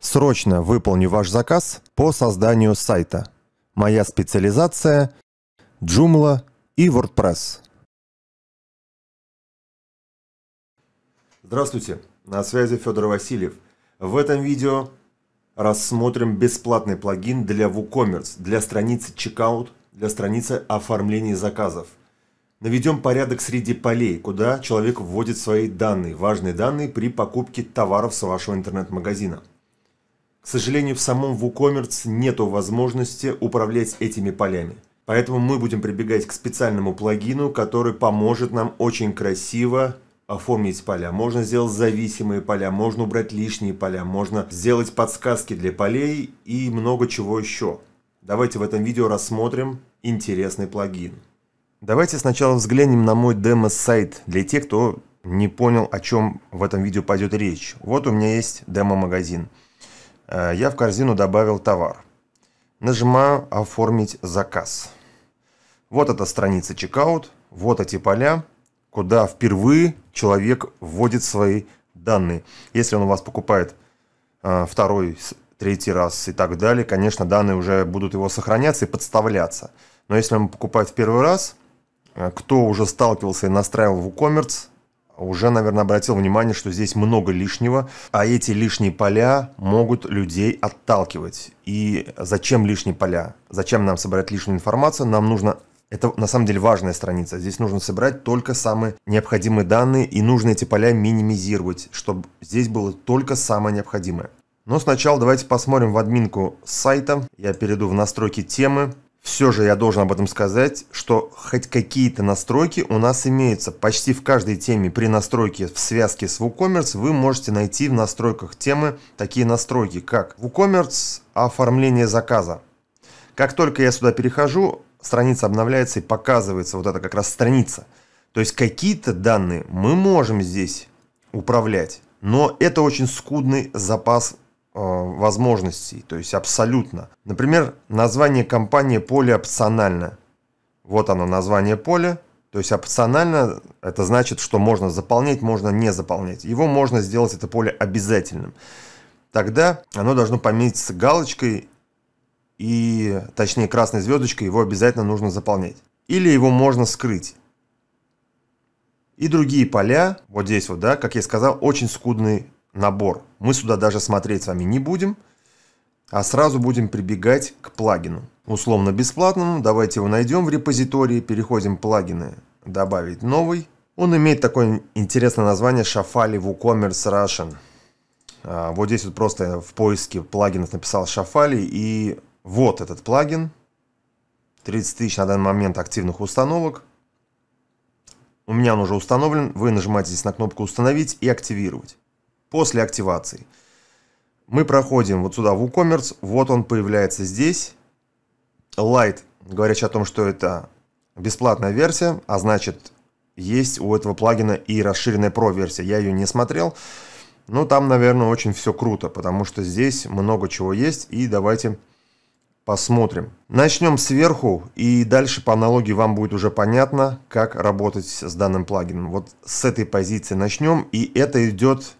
Срочно выполню ваш заказ по созданию сайта. Моя специализация – Joomla и WordPress. Здравствуйте, на связи Федор Васильев. В этом видео рассмотрим бесплатный плагин для WooCommerce, для страницы Checkout, для страницы оформления заказов. Наведем порядок среди полей, куда человек вводит свои данные, важные данные при покупке товаров с вашего интернет-магазина – к сожалению, в самом WooCommerce нет возможности управлять этими полями. Поэтому мы будем прибегать к специальному плагину, который поможет нам очень красиво оформить поля. Можно сделать зависимые поля, можно убрать лишние поля, можно сделать подсказки для полей и много чего еще. Давайте в этом видео рассмотрим интересный плагин. Давайте сначала взглянем на мой демо-сайт для тех, кто не понял, о чем в этом видео пойдет речь. Вот у меня есть демо-магазин. Э, я в корзину добавил товар. Нажимаю «Оформить заказ». Вот эта страница чекаут, вот эти поля, куда впервые человек вводит свои данные. Если он у вас покупает э, второй, третий раз и так далее, конечно, данные уже будут его сохраняться и подставляться. Но если он покупает в первый раз, э, кто уже сталкивался и настраивал в WooCommerce, уже, наверное, обратил внимание, что здесь много лишнего, а эти лишние поля могут людей отталкивать. И зачем лишние поля? Зачем нам собирать лишнюю информацию? Нам нужно это на самом деле важная страница. Здесь нужно собирать только самые необходимые данные и нужно эти поля минимизировать, чтобы здесь было только самое необходимое. Но сначала давайте посмотрим в админку сайта. Я перейду в настройки темы все же я должен об этом сказать, что хоть какие-то настройки у нас имеются. Почти в каждой теме при настройке в связке с WooCommerce вы можете найти в настройках темы такие настройки, как WooCommerce оформление заказа. Как только я сюда перехожу, страница обновляется и показывается вот эта как раз страница. То есть какие-то данные мы можем здесь управлять, но это очень скудный запас Э, возможностей, то есть абсолютно. Например, название компании поле опционально. Вот оно, название поля, то есть опционально это значит, что можно заполнять, можно не заполнять. Его можно сделать это поле обязательным. Тогда оно должно пометиться галочкой и, точнее, красной звездочкой, его обязательно нужно заполнять. Или его можно скрыть. И другие поля, вот здесь вот, да, как я сказал, очень скудный набор. Мы сюда даже смотреть с вами не будем, а сразу будем прибегать к плагину. Условно бесплатному, давайте его найдем в репозитории, переходим плагины, добавить новый. Он имеет такое интересное название Shafali WooCommerce Russian. А, вот здесь вот просто в поиске плагинов написал Shafali, и вот этот плагин. 30 тысяч на данный момент активных установок. У меня он уже установлен. Вы нажимаете здесь на кнопку «Установить» и «Активировать» после активации. Мы проходим вот сюда в WooCommerce, вот он появляется здесь. Light, говорящий о том, что это бесплатная версия, а значит есть у этого плагина и расширенная Pro версия. Я ее не смотрел, но там, наверное, очень все круто, потому что здесь много чего есть, и давайте посмотрим. Начнем сверху, и дальше по аналогии вам будет уже понятно, как работать с данным плагином. Вот с этой позиции начнем, и это идет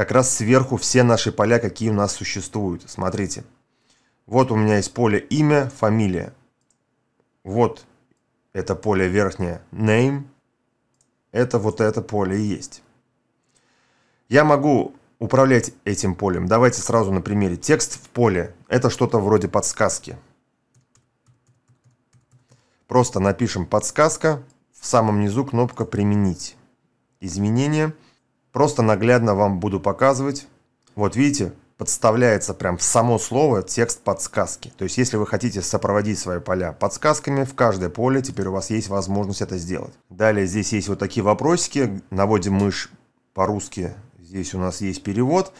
как раз сверху все наши поля, какие у нас существуют. Смотрите. Вот у меня есть поле имя, фамилия. Вот это поле верхнее name. Это вот это поле и есть. Я могу управлять этим полем. Давайте сразу на примере. Текст в поле. Это что-то вроде подсказки. Просто напишем подсказка. В самом низу кнопка применить. изменения. Просто наглядно вам буду показывать. Вот видите, подставляется прям в само слово текст подсказки. То есть, если вы хотите сопроводить свои поля подсказками, в каждое поле теперь у вас есть возможность это сделать. Далее здесь есть вот такие вопросики. Наводим мышь по-русски. Здесь у нас есть перевод.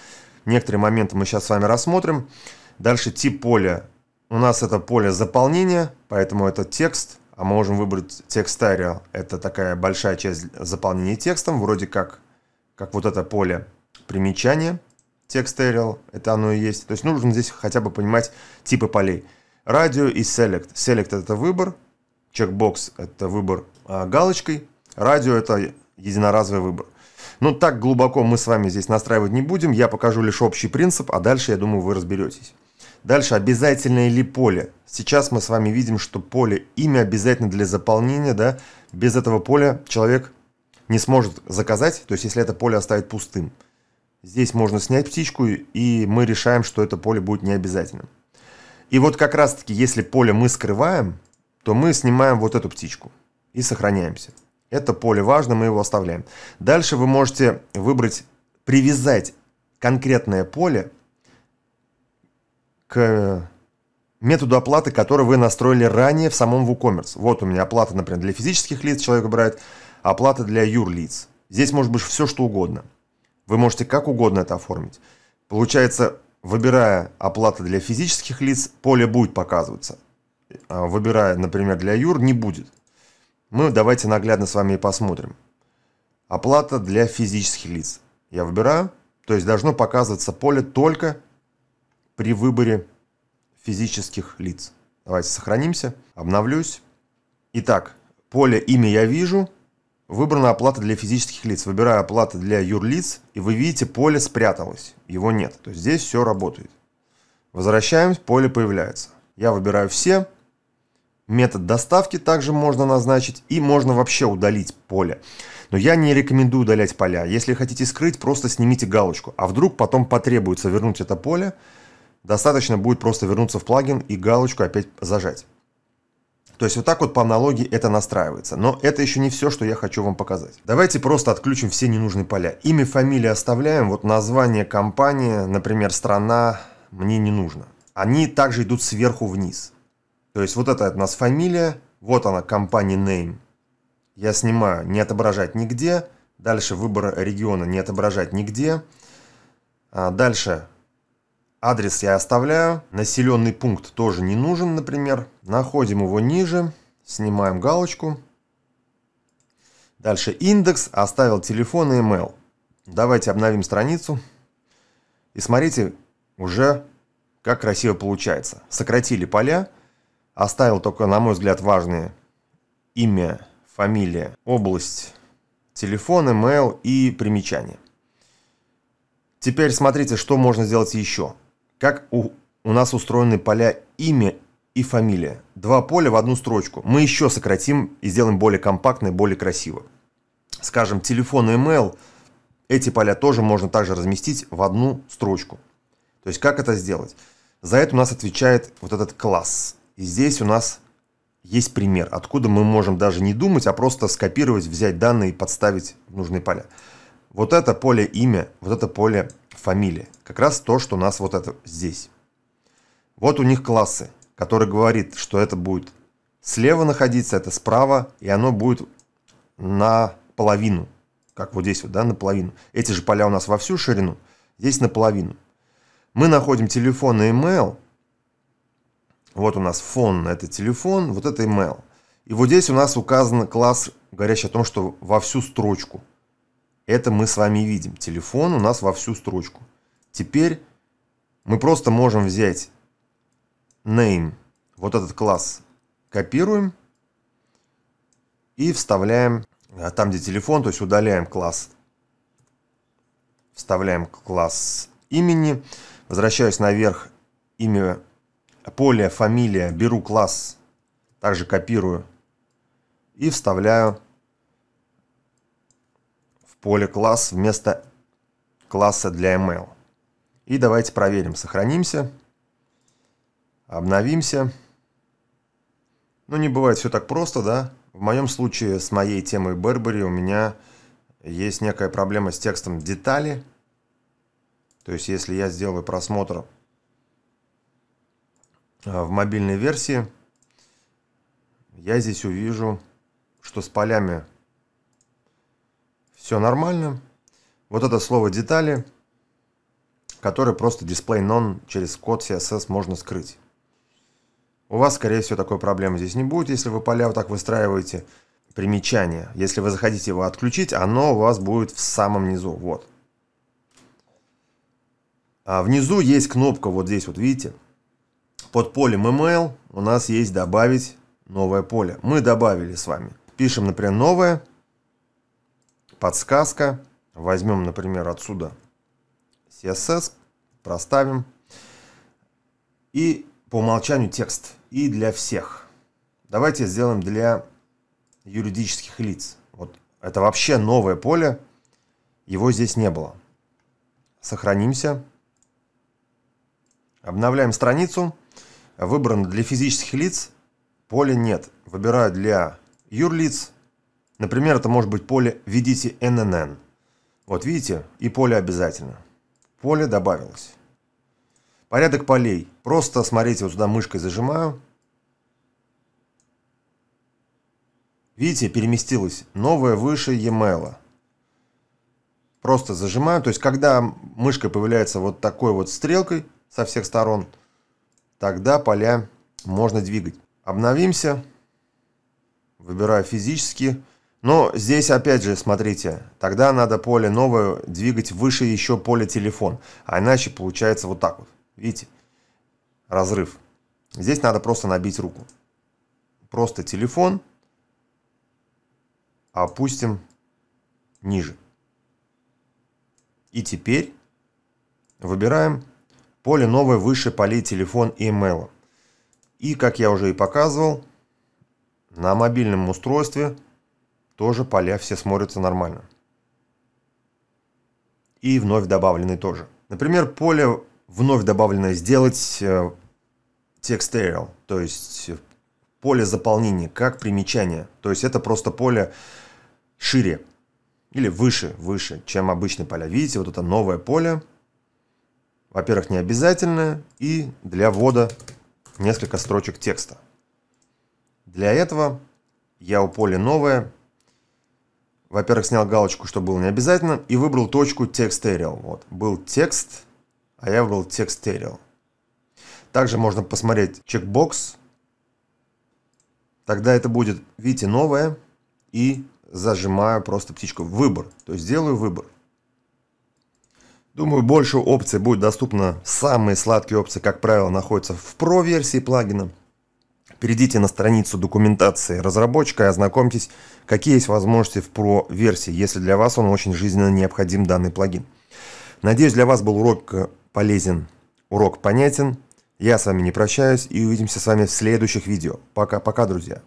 Некоторые моменты мы сейчас с вами рассмотрим. Дальше тип поля. У нас это поле заполнения, поэтому это текст. А мы можем выбрать текст ареал. Это такая большая часть заполнения текстом, вроде как как вот это поле примечание, текст Arial, это оно и есть. То есть нужно здесь хотя бы понимать типы полей. Радио и Select. Select это выбор, чекбокс это выбор а, галочкой, радио это единоразовый выбор. Но ну, так глубоко мы с вами здесь настраивать не будем, я покажу лишь общий принцип, а дальше, я думаю, вы разберетесь. Дальше, обязательное ли поле? Сейчас мы с вами видим, что поле имя обязательно для заполнения, да, без этого поля человек не сможет заказать, то есть если это поле оставить пустым. Здесь можно снять птичку, и мы решаем, что это поле будет необязательным. И вот как раз-таки, если поле мы скрываем, то мы снимаем вот эту птичку и сохраняемся. Это поле важно, мы его оставляем. Дальше вы можете выбрать, привязать конкретное поле к методу оплаты, который вы настроили ранее в самом WooCommerce. Вот у меня оплата, например, для физических лиц, человек выбирает оплата для юрлиц. Здесь может быть все, что угодно. Вы можете как угодно это оформить. Получается, выбирая оплата для физических лиц, поле будет показываться. А, выбирая, например, для юр, не будет. Мы ну, давайте наглядно с вами и посмотрим. Оплата для физических лиц. Я выбираю, то есть должно показываться поле только при выборе физических лиц. Давайте сохранимся, обновлюсь. Итак, поле имя я вижу, Выбрана оплата для физических лиц. Выбираю оплату для юрлиц, и вы видите, поле спряталось. Его нет. То есть здесь все работает. Возвращаемся, поле появляется. Я выбираю все. Метод доставки также можно назначить. И можно вообще удалить поле. Но я не рекомендую удалять поля. Если хотите скрыть, просто снимите галочку. А вдруг потом потребуется вернуть это поле. Достаточно будет просто вернуться в плагин и галочку опять зажать. То есть вот так вот по аналогии это настраивается. Но это еще не все, что я хочу вам показать. Давайте просто отключим все ненужные поля. Имя, фамилия оставляем, вот название компании, например, страна, мне не нужно. Они также идут сверху вниз. То есть вот это у нас фамилия, вот она, компания name. Я снимаю не отображать нигде. Дальше выбор региона не отображать нигде. А дальше Адрес я оставляю. Населенный пункт тоже не нужен, например. Находим его ниже. Снимаем галочку. Дальше индекс. Оставил телефон и email. Давайте обновим страницу. И смотрите, уже как красиво получается. Сократили поля. Оставил только, на мой взгляд, важные. Имя, фамилия, область, телефон, email и примечание. Теперь смотрите, что можно сделать еще. Как у, у нас устроены поля имя и фамилия. Два поля в одну строчку. Мы еще сократим и сделаем более компактно и более красиво. Скажем, телефон и email. Эти поля тоже можно также разместить в одну строчку. То есть как это сделать? За это у нас отвечает вот этот класс. И здесь у нас есть пример, откуда мы можем даже не думать, а просто скопировать, взять данные и подставить в нужные поля. Вот это поле имя, вот это поле фамилия. Как раз то, что у нас вот это здесь. Вот у них классы, который говорит, что это будет слева находиться, это справа, и оно будет наполовину. Как вот здесь вот, да, наполовину. Эти же поля у нас во всю ширину, здесь наполовину. Мы находим телефон и email. Вот у нас фон, на это телефон, вот это email. И вот здесь у нас указан класс, говорящий о том, что во всю строчку – это мы с вами видим. Телефон у нас во всю строчку. Теперь мы просто можем взять name, вот этот класс, копируем и вставляем а, там, где телефон, то есть удаляем класс, вставляем класс имени, возвращаюсь наверх, имя, поле, фамилия, беру класс, также копирую и вставляю поле класс вместо класса для ML. И давайте проверим. Сохранимся. Обновимся. Ну, не бывает все так просто, да? В моем случае с моей темой Бербери у меня есть некая проблема с текстом детали. То есть, если я сделаю просмотр а, в мобильной версии, я здесь увижу, что с полями все нормально. Вот это слово детали, которое просто display non через код CSS можно скрыть. У вас, скорее всего, такой проблемы здесь не будет, если вы поля вот так выстраиваете. Примечание. Если вы захотите его отключить, оно у вас будет в самом низу. Вот. А внизу есть кнопка, вот здесь вот, видите? Под полем email у нас есть добавить новое поле. Мы добавили с вами. Пишем, например, новое подсказка. Возьмем, например, отсюда CSS, проставим. И по умолчанию текст. И для всех. Давайте сделаем для юридических лиц. Вот это вообще новое поле. Его здесь не было. Сохранимся. Обновляем страницу. Выбрано для физических лиц. Поля нет. Выбираю для юрлиц. Например, это может быть поле «Введите NNN». Вот видите, и поле обязательно. Поле добавилось. Порядок полей. Просто, смотрите, вот сюда мышкой зажимаю. Видите, переместилось новое выше e-mail. Просто зажимаю. То есть, когда мышка появляется вот такой вот стрелкой со всех сторон, тогда поля можно двигать. Обновимся. Выбираю физически. Но здесь опять же, смотрите, тогда надо поле новое двигать выше еще поле телефон, а иначе получается вот так вот. Видите? Разрыв. Здесь надо просто набить руку. Просто телефон опустим ниже. И теперь выбираем поле новое выше полей телефон и email. И, как я уже и показывал, на мобильном устройстве – тоже поля все смотрятся нормально. И вновь добавлены тоже. Например, поле вновь добавленное сделать э, текст Arial, то есть э, поле заполнения, как примечание. То есть это просто поле шире или выше, выше, чем обычные поля. Видите, вот это новое поле. Во-первых, не обязательное и для ввода несколько строчек текста. Для этого я у поля новое во-первых, снял галочку, что было необязательно, и выбрал точку текст Arial. Вот, был текст, а я выбрал текст Arial. Также можно посмотреть чекбокс. Тогда это будет, видите, новое. И зажимаю просто птичку. Выбор. То есть делаю выбор. Думаю, больше опций будет доступно. Самые сладкие опции, как правило, находятся в Pro-версии плагина перейдите на страницу документации разработчика и ознакомьтесь, какие есть возможности в Pro версии, если для вас он очень жизненно необходим данный плагин. Надеюсь, для вас был урок э, полезен, урок понятен. Я с вами не прощаюсь и увидимся с вами в следующих видео. Пока-пока, друзья.